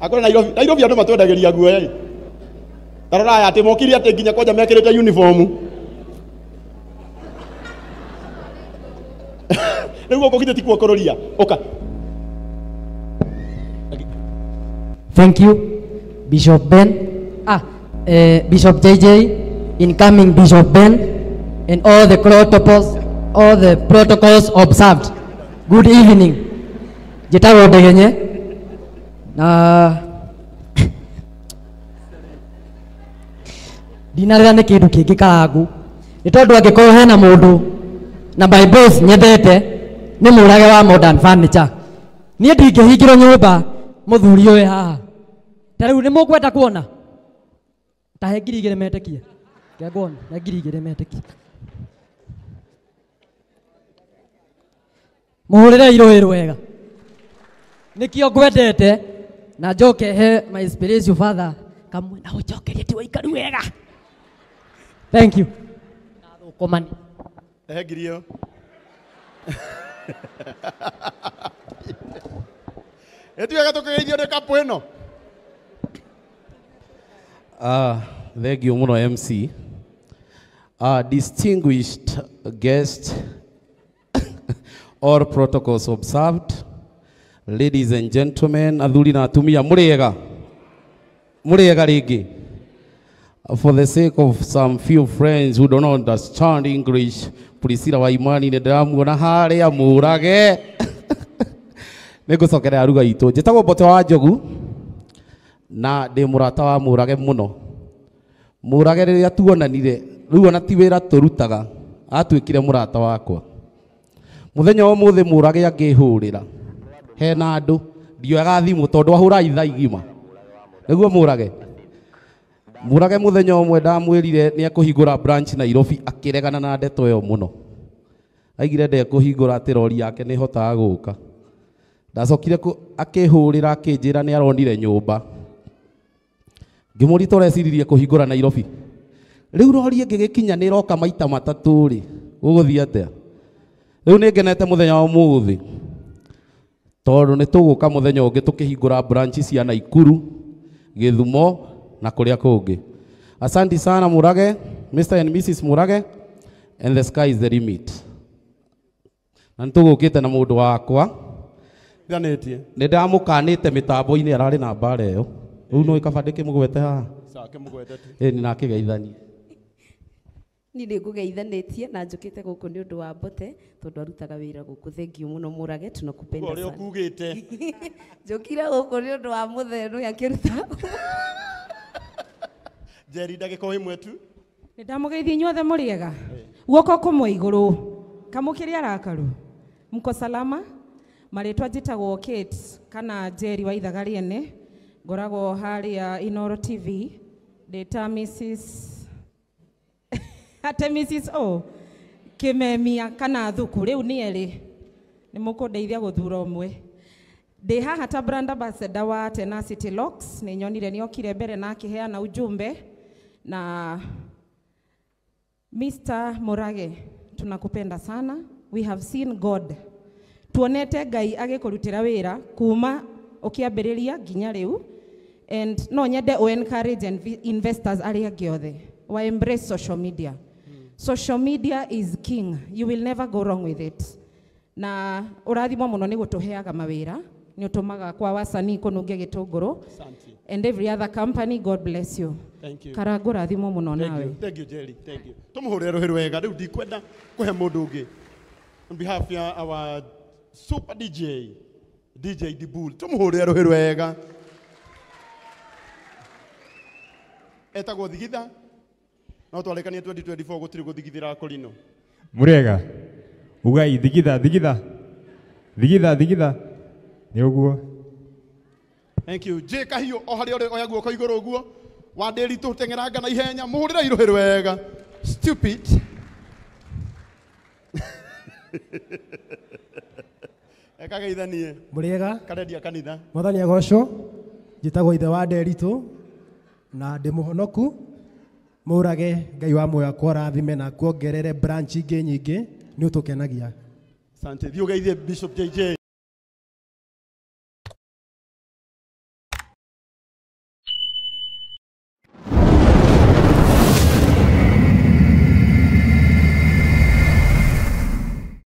akore Nairobi Nairobi andu matwendagiria nguo ĩ eh? tarora ati mokire ati nginya kwanja mekirite uniform rä u gå kå githä tikuo kå rå ria å ka thank you bishop ben ah, eh, bishop jj incoming bishop ben and all the protocols, all the protocols observed good evening njä tagwo ndegenye na ndinarä nä kä ndå kä ngä karangu nä tondå korwo hena må ndå na my boss nyendete nä må rage wa modern furniture niä ndingä hingä rwo nyå mba må thuri å haha ta rä u nä må kwenda kuona tahe ngiri igä rä metekie ngekuona ngiri igä rä metekie må hå rä re irå ä rwega nä kä o ngwendete na njoke he my spiritual father kamwe na ujokerie ti waikari wega thank you na komani eh nathukumani thengirio etiwega tukigeithio ni kapu ino ah, thank you muno MC. Uh, ah, distinguished guest, all protocols observed. Ladies and gentlemen, athuri na atumia muriega muriega ringi for the sake of some few friends who don't understand English, Priscilla wa imani nä damu harä a må rage nä ngå cokerera aruga ito njä tagwo mbote wa njogu na ndä må rata wa må rage må no må rage rä rä a tuonanire rä u ona ti wä ra tå rutaga atuä kire må rata wakwa må thenya å må thä må rage angä hå rä ra hena andu ndioaga thimu tondu ahura itha igima niguo murage murage muthenya umwe ndamwirire ni ekuhingura branch nairobi akiregana na ndeto iyo muno aigire ndekuhingura ati rori yake ni hotaga guka ndacokire akihurira akinjira ni aronire nyumba ngimuri tureciririe kuhingura nairobi riu rori ngigikinya ni roka maita matatu ri guguthii atia riu ni ngenete muthenya wa umuthi tondu ni tuguka muthenya ungi tukihingura branch cia Naikuru Githumo na kuria kungi asanti sana Murage Mr and Mrs Murage and the sky is the limit na nitugukite na mundu wakwa kanä te mä tambo ini arari na mbara iyo u no ä mugwete kä må gwete tu ni geithanie ni geithanä tie na kå nä å ndå wa mbote tondå arutaga wira no thengiu muno murage tunakupenda sana uri ukugite njukire guku ni undu wa mutheru yakiruta njeri ä mwe tu nyuothe må rä ega guoko kumwe iguru kamukiria arakaru mko salama maritwa njitagwo Kate kana Njeri wa ithaga ene ngoragwo haria Inoro TV ndita Mrs hata Mrs O oh, kimemia kana thuku riu ni eri ni mukundeithia guthura umwe ndi haha ta brand ambassador wa Tenacity Locks ni nyonire ni okire mbere na na ujumbe na Mr. Murage tunakupenda sana we have seen God tuonete ngai agikurutira wira kuma ukiambiriria nginya riu and no nyende o encourage investors aria ngiothe wa embrace social media social media is king you will never go wrong with it na urathimo muno ni gutuheaga mawira ni utumaga kwa wasani kunungia gitunguru and every other company god bless you thank you karangu rathimo muno nawe thank you jerry thank you tumuhure ruhiru wega riu ndikwenda kuhe mundu ungi on behalf of our super dj dj dibul tumuhure ruhiru wega etagwo thigitha no twarekanie 2024 gutirä gå thigithä ra korino må rega ugai thigitha thigitha thigitha thigitha nä å thank you jä kahiå o harä a oya guoko igå rå guo wandä ritå tengeranga na ihenya må hå rä ra irå hä rwega stupid ekageithanie må rä karendia kanitha mwathani agocwo njä tagwo ithe wa nderitå na ndä må honoku murage ngai wa muoyo akwa rathime na kuongerere branch ingi nyingi ni utukenagia sante thiå geithie bishop jj